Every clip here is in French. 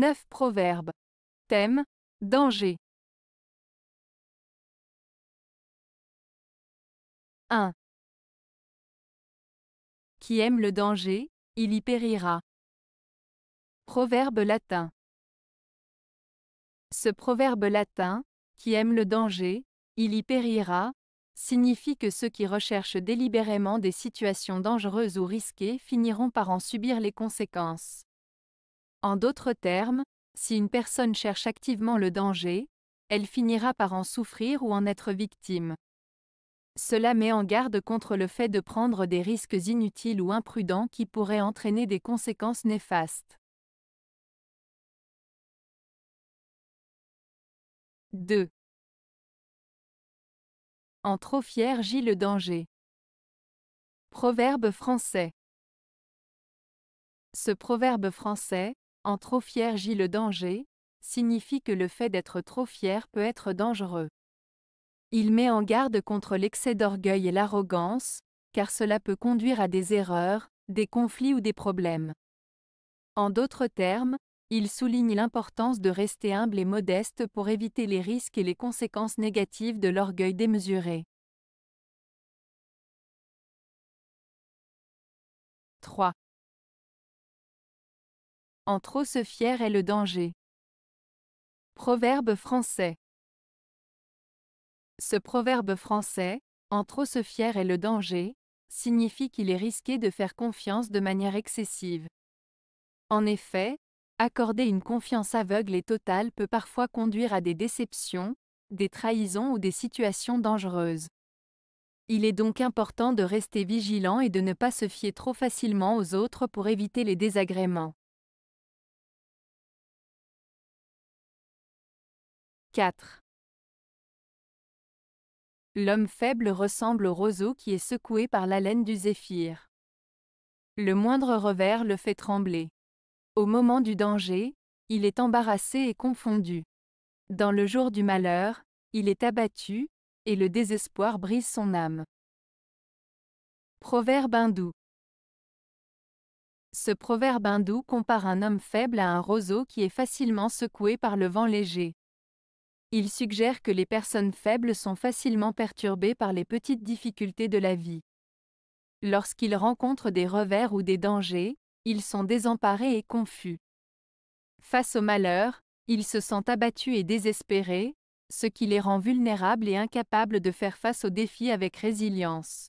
9 proverbes. Thème Danger. 1. Qui aime le danger, il y périra. Proverbe latin. Ce proverbe latin, qui aime le danger, il y périra, signifie que ceux qui recherchent délibérément des situations dangereuses ou risquées finiront par en subir les conséquences. En d'autres termes, si une personne cherche activement le danger, elle finira par en souffrir ou en être victime. Cela met en garde contre le fait de prendre des risques inutiles ou imprudents qui pourraient entraîner des conséquences néfastes. 2. En trop fier gît le danger. Proverbe français. Ce proverbe français, en trop fier gît le danger, signifie que le fait d'être trop fier peut être dangereux. Il met en garde contre l'excès d'orgueil et l'arrogance, car cela peut conduire à des erreurs, des conflits ou des problèmes. En d'autres termes, il souligne l'importance de rester humble et modeste pour éviter les risques et les conséquences négatives de l'orgueil démesuré. 3. En trop se fier est le danger. Proverbe français. Ce proverbe français, en trop se fier est le danger, signifie qu'il est risqué de faire confiance de manière excessive. En effet, accorder une confiance aveugle et totale peut parfois conduire à des déceptions, des trahisons ou des situations dangereuses. Il est donc important de rester vigilant et de ne pas se fier trop facilement aux autres pour éviter les désagréments. 4. L'homme faible ressemble au roseau qui est secoué par l'haleine du zéphyr. Le moindre revers le fait trembler. Au moment du danger, il est embarrassé et confondu. Dans le jour du malheur, il est abattu, et le désespoir brise son âme. Proverbe hindou. Ce proverbe hindou compare un homme faible à un roseau qui est facilement secoué par le vent léger. Il suggère que les personnes faibles sont facilement perturbées par les petites difficultés de la vie. Lorsqu'ils rencontrent des revers ou des dangers, ils sont désemparés et confus. Face au malheur, ils se sentent abattus et désespérés, ce qui les rend vulnérables et incapables de faire face aux défis avec résilience.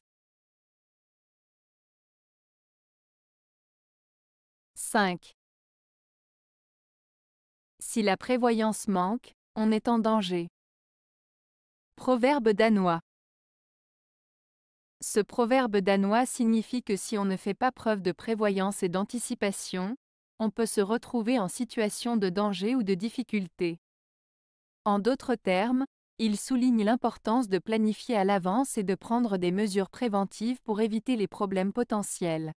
5. Si la prévoyance manque, on est en danger. Proverbe danois. Ce proverbe danois signifie que si on ne fait pas preuve de prévoyance et d'anticipation, on peut se retrouver en situation de danger ou de difficulté. En d'autres termes, il souligne l'importance de planifier à l'avance et de prendre des mesures préventives pour éviter les problèmes potentiels.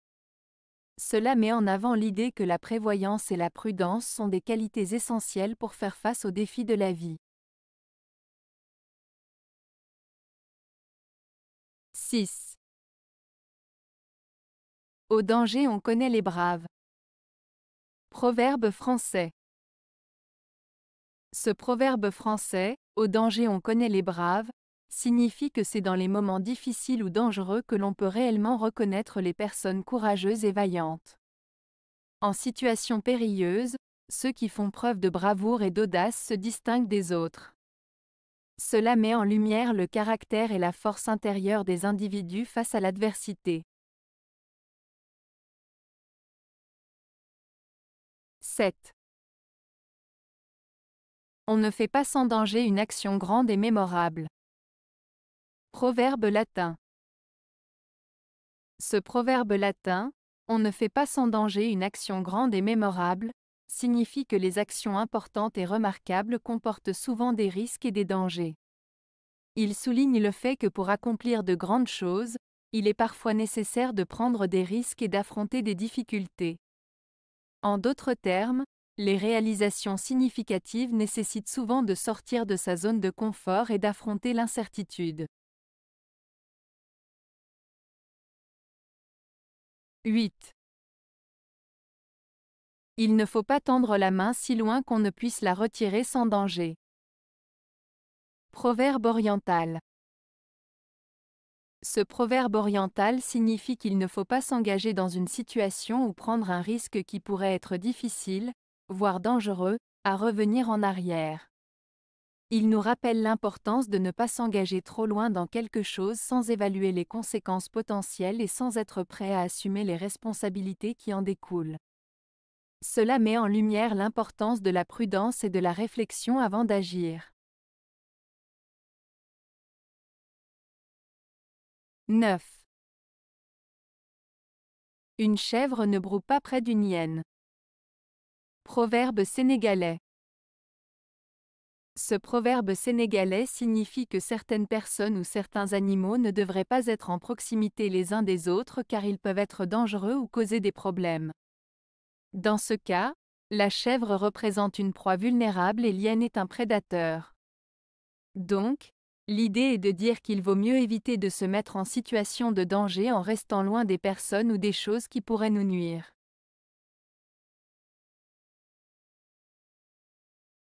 Cela met en avant l'idée que la prévoyance et la prudence sont des qualités essentielles pour faire face aux défis de la vie. 6. Au danger on connaît les braves. Proverbe français. Ce proverbe français, au danger on connaît les braves, signifie que c'est dans les moments difficiles ou dangereux que l'on peut réellement reconnaître les personnes courageuses et vaillantes. En situation périlleuse, ceux qui font preuve de bravoure et d'audace se distinguent des autres. Cela met en lumière le caractère et la force intérieure des individus face à l'adversité. 7. On ne fait pas sans danger une action grande et mémorable. Proverbe latin. Ce proverbe latin, on ne fait pas sans danger une action grande et mémorable, signifie que les actions importantes et remarquables comportent souvent des risques et des dangers. Il souligne le fait que pour accomplir de grandes choses, il est parfois nécessaire de prendre des risques et d'affronter des difficultés. En d'autres termes, les réalisations significatives nécessitent souvent de sortir de sa zone de confort et d'affronter l'incertitude. 8. Il ne faut pas tendre la main si loin qu'on ne puisse la retirer sans danger. Proverbe oriental. Ce proverbe oriental signifie qu'il ne faut pas s'engager dans une situation ou prendre un risque qui pourrait être difficile, voire dangereux, à revenir en arrière. Il nous rappelle l'importance de ne pas s'engager trop loin dans quelque chose sans évaluer les conséquences potentielles et sans être prêt à assumer les responsabilités qui en découlent. Cela met en lumière l'importance de la prudence et de la réflexion avant d'agir. 9. Une chèvre ne broue pas près d'une hyène. Proverbe sénégalais. Ce proverbe sénégalais signifie que certaines personnes ou certains animaux ne devraient pas être en proximité les uns des autres car ils peuvent être dangereux ou causer des problèmes. Dans ce cas, la chèvre représente une proie vulnérable et l'hyène est un prédateur. Donc, l'idée est de dire qu'il vaut mieux éviter de se mettre en situation de danger en restant loin des personnes ou des choses qui pourraient nous nuire.